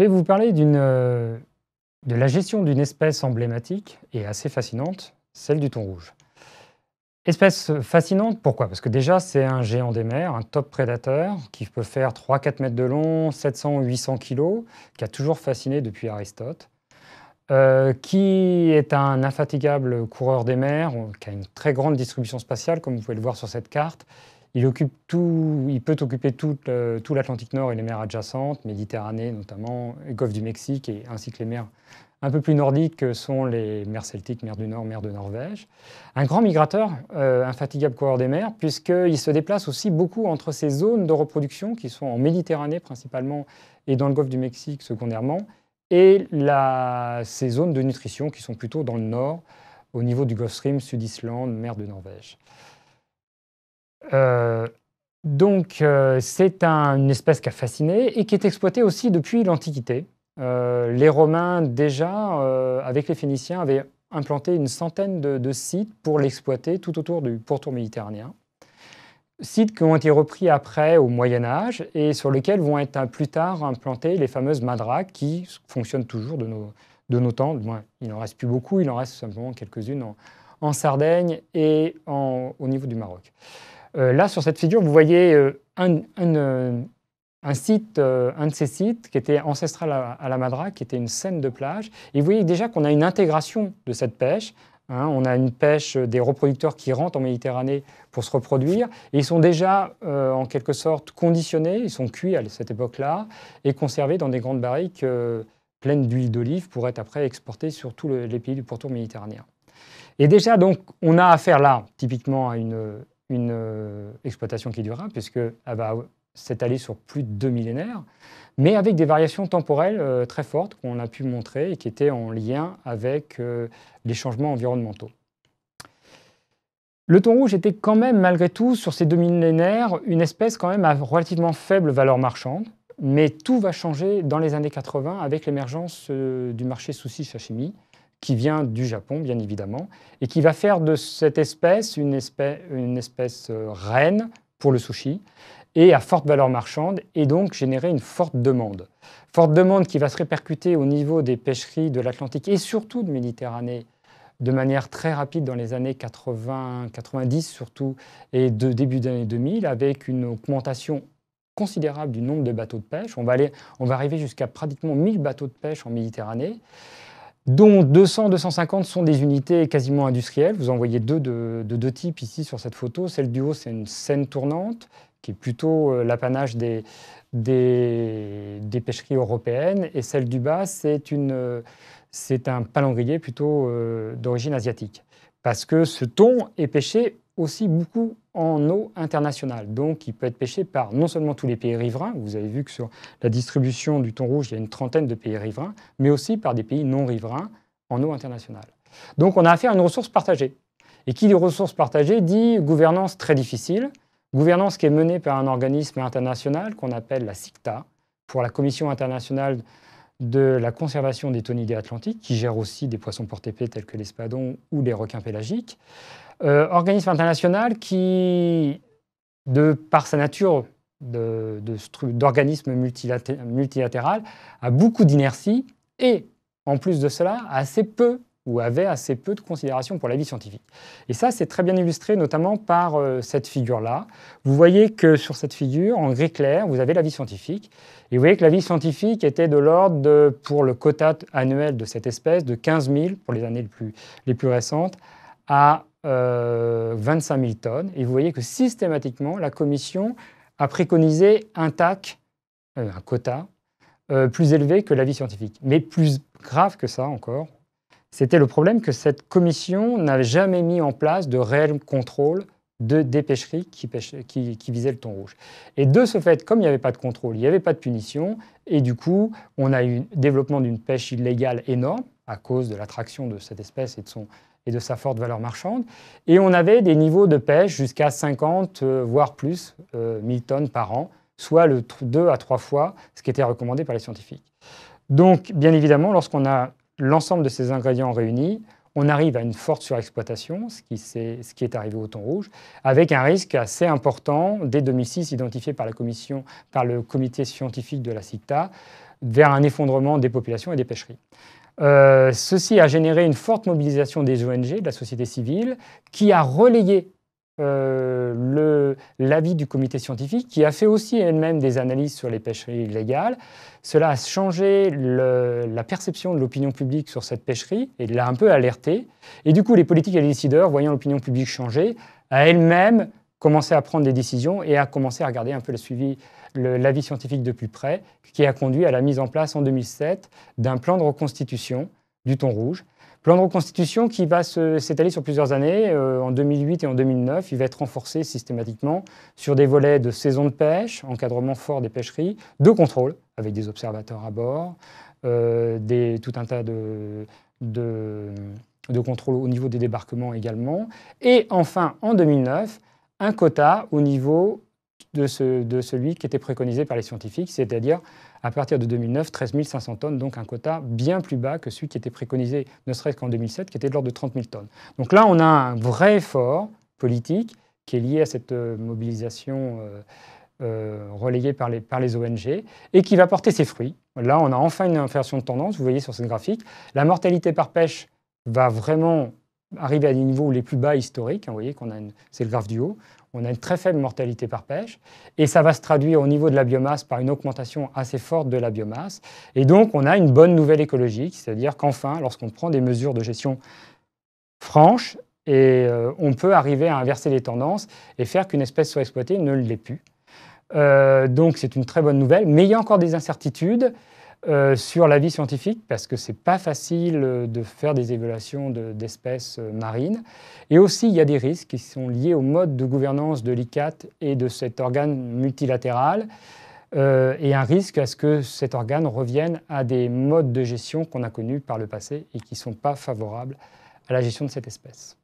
vais vous parler euh, de la gestion d'une espèce emblématique et assez fascinante, celle du thon rouge. Espèce fascinante, pourquoi Parce que déjà, c'est un géant des mers, un top prédateur qui peut faire 3-4 mètres de long, 700-800 kg, qui a toujours fasciné depuis Aristote, euh, qui est un infatigable coureur des mers, qui a une très grande distribution spatiale, comme vous pouvez le voir sur cette carte, il, occupe tout, il peut occuper euh, tout, l'Atlantique Nord et les mers adjacentes, Méditerranée notamment, Golfe du Mexique, et ainsi que les mers un peu plus nordiques que sont les mers celtiques, mer du Nord, mer de Norvège. Un grand migrateur, euh, infatigable coureur des mers, puisqu'il se déplace aussi beaucoup entre ces zones de reproduction qui sont en Méditerranée principalement et dans le Golfe du Mexique secondairement, et la, ces zones de nutrition qui sont plutôt dans le Nord, au niveau du Gulf Stream, Sud-Islande, mer de Norvège. Euh, donc, euh, c'est une espèce qui a fasciné et qui est exploitée aussi depuis l'Antiquité. Euh, les Romains, déjà, avec les Phéniciens, avaient implanté une centaine de, sites pour l'exploiter tout autour du pourtour méditerranéen. Sites qui ont été repris après au Moyen Âge et sur lesquels vont être plus tard implantées les fameuses madraques qui fonctionnent toujours de nos, de nos temps. il n'en reste plus beaucoup, il en reste simplement quelques-unes en, en Sardaigne et au niveau du Maroc. Euh, là, sur cette figure, vous voyez euh, euh, un, site, un de ces sites qui était ancestral à, la Madra, qui était une scène de plage. Et vous voyez déjà qu'on a une intégration de cette pêche. Hein. on a une pêche des reproducteurs qui rentrent en Méditerranée pour se reproduire. ils sont déjà, en quelque sorte, conditionnés, ils sont cuits à cette époque-là, et conservés dans des grandes barriques pleines d'huile d'olive pour être après exportées sur tous les pays du pourtour méditerranéen. Et déjà, donc, on a affaire là, typiquement, à une, une euh, exploitation qui durera, puisqu'elle ah bah, va s'étaler sur plus de deux millénaires, mais avec des variations temporelles euh, très fortes qu'on a pu montrer et qui étaient en lien avec euh, les changements environnementaux. Le thon rouge était quand même, malgré tout, sur ces deux millénaires, une espèce quand même à relativement faible valeur marchande, mais tout va changer dans les années 80 avec l'émergence du marché souci chimie, qui vient du Japon, bien évidemment, et qui va faire de cette espèce une espèce, une espèce euh, reine pour le sushi, et à forte valeur marchande, et donc générer une forte demande. Forte demande qui va se répercuter au niveau des pêcheries de l'Atlantique et surtout de Méditerranée de manière très rapide dans les années 80, 90 surtout, et de début d'année 2000, avec une augmentation considérable du nombre de bateaux de pêche. On va, aller, on va arriver jusqu'à pratiquement 1000 bateaux de pêche en Méditerranée dont 200-250 sont des unités quasiment industrielles. Vous en voyez deux de, deux types ici sur cette photo. Celle du haut, c'est une scène tournante, qui est plutôt euh, l'apanage des, des, pêcheries européennes, et celle du bas, c'est euh, un palangrier plutôt euh, d'origine asiatique. Parce que ce thon est pêché aussi beaucoup en eau internationale. Donc, il peut être pêché par non seulement tous les pays riverains, vous avez vu que sur la distribution du thon rouge, il y a une trentaine de pays riverains, mais aussi par des pays non riverains en eau internationale. Donc, on a affaire à une ressource partagée. Et qui dit ressource partagée dit gouvernance très difficile, gouvernance qui est menée par un organisme international qu'on appelle la CICTA, pour la Commission internationale de la conservation des tonidés atlantiques, qui gèrent aussi des poissons porte porte-épées tels que l'espadon ou les requins pélagiques. Euh, organisme international qui, par sa nature d'organisme multilatéral, a beaucoup d'inertie et, en plus de cela, assez peu ou avait assez peu de considération pour la vie scientifique. Et ça, c'est très bien illustré notamment par euh, cette figure-là. Vous voyez que sur cette figure, en gris clair, vous avez la vie scientifique. Et vous voyez que la vie scientifique était de l'ordre, pour le quota annuel de cette espèce, de 15 000 pour les années les plus, récentes, à 25 euh, 000 tonnes. Et vous voyez que systématiquement, la Commission a préconisé un TAC, euh, un quota, plus élevé que la vie scientifique. Mais plus grave que ça encore, c'était le problème que cette commission n'avait jamais mis en place de réel contrôle de des pêcheries qui, visaient le thon rouge. Et de ce fait, comme il n'y avait pas de contrôle, il n'y avait pas de punition, et du coup, on a eu un développement d'une pêche illégale énorme à cause de l'attraction de cette espèce et de, sa forte valeur marchande. Et on avait des niveaux de pêche jusqu'à 50, euh, voire plus, 1000 euh, tonnes par an, soit le 2 à trois fois ce qui était recommandé par les scientifiques. Donc, bien évidemment, lorsqu'on a l'ensemble de ces ingrédients réunis, on arrive à une forte surexploitation, ce qui, ce qui, est arrivé au thon rouge, avec un risque assez important dès 2006 identifié par, la commission, par le comité scientifique de la CICTA vers un effondrement des populations et des pêcheries. Euh, ceci a généré une forte mobilisation des ONG, de la société civile, qui a relayé euh, l'avis du comité scientifique, qui a fait aussi elle-même des analyses sur les pêcheries illégales. Cela a changé la perception de l'opinion publique sur cette pêcherie et l'a un peu alerté. Et du coup, les politiques et les décideurs, voyant l'opinion publique changer, a elle-même commencé à prendre des décisions et à commencer à regarder un peu le suivi l'avis scientifique de plus près, qui a conduit à la mise en place en 2007 d'un plan de reconstitution du thon rouge, Plan de reconstitution qui va s'étaler sur plusieurs années. Euh, en 2008 et en 2009, il va être renforcé systématiquement sur des volets de saison de pêche, encadrement fort des pêcheries, de contrôle avec des observateurs à bord, euh, tout un tas de, de, de contrôles au niveau des débarquements également. Et enfin, en 2009, un quota au niveau de, celui qui était préconisé par les scientifiques, c'est-à-dire à partir de 2009, 13 500 tonnes, donc un quota bien plus bas que celui qui était préconisé ne serait-ce qu'en 2007, qui était de l'ordre de 30 000 tonnes. Donc là, on a un vrai effort politique qui est lié à cette euh, mobilisation. Euh, euh, relayée par les, par les ONG et qui va porter ses fruits. Là, on a enfin une inversion de tendance, vous voyez sur ce graphique. La mortalité par pêche va vraiment arriver à des niveaux les plus bas historiques. Hein, vous voyez qu'on a, c'est le graphe du haut. On a une très faible mortalité par pêche et ça va se traduire au niveau de la biomasse par une augmentation assez forte de la biomasse. Et donc, on a une bonne nouvelle écologique, c'est-à-dire qu'enfin, lorsqu'on prend des mesures de gestion franches, et euh, on peut arriver à inverser les tendances et faire qu'une espèce soit exploitée ne l'est plus. Euh, donc c'est une très bonne nouvelle, mais il y a encore des incertitudes. Euh, sur la vie scientifique, parce que n'est pas facile euh, de faire des évaluations d'espèces euh, marines. Et aussi, il y a des risques qui sont liés au mode de gouvernance de l'ICAT et de cet organe multilatéral, et un risque à ce que cet organe revienne à des modes de gestion qu'on a connus par le passé et qui ne sont pas favorables à la gestion de cette espèce.